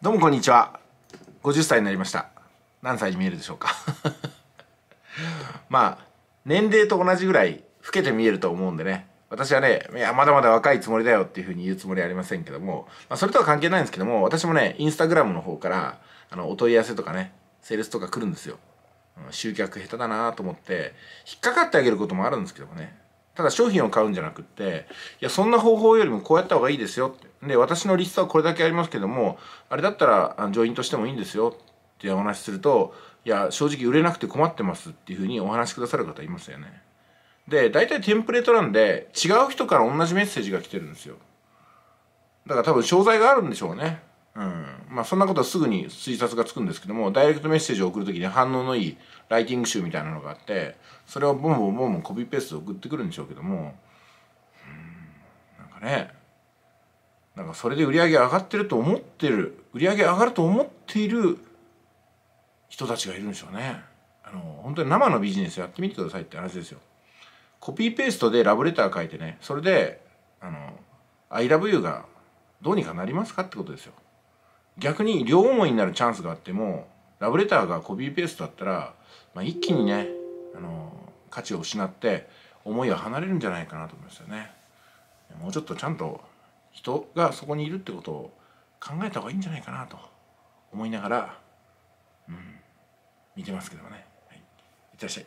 どうもこんにちは50歳になりました何歳に見えるでしょうか まあ年齢と同じぐらい老けて見えると思うんでね私はねいやまだまだ若いつもりだよっていうふうに言うつもりはありませんけども、まあ、それとは関係ないんですけども私もねインスタグラムの方からあのお問い合わせとかねセールスとか来るんですよ集客下手だなと思って引っかかってあげることもあるんですけどもねただ商品を買うんじゃなくっていやそんな方法よりもこうやった方がいいですよってで私のリストはこれだけありますけどもあれだったらジョインとしてもいいんですよってお話しするといや正直売れなくて困ってますっていうふうにお話しくださる方いますよねで大体テンプレートなんで違う人から同じメッセージが来てるんですよだから多分商材があるんでしょうねうんまあそんなことはすぐに推察がつくんですけどもダイレクトメッセージを送る時に反応のいいライティング集みたいなのがあってそれをボンボンボンボンコピーペーストで送ってくるんでしょうけどもうんなんかねまそれで売り上げ上がってると思ってる売り上げ上がると思っている人たちがいるんでしょうね。あの本当に生のビジネスやってみてくださいって話ですよ。コピーペーストでラブレター書いてねそれで「あの I love you」がどうにかなりますかってことですよ。逆に両思いになるチャンスがあってもラブレターがコピーペーストだったら、まあ、一気にねあの価値を失って思いは離れるんじゃないかなと思いますよね。もうちょっとちゃんと人がそこにいるってことを考えた方がいいんじゃないかなと思いながら、うん、見てますけどもね、はい、いってらっしゃい。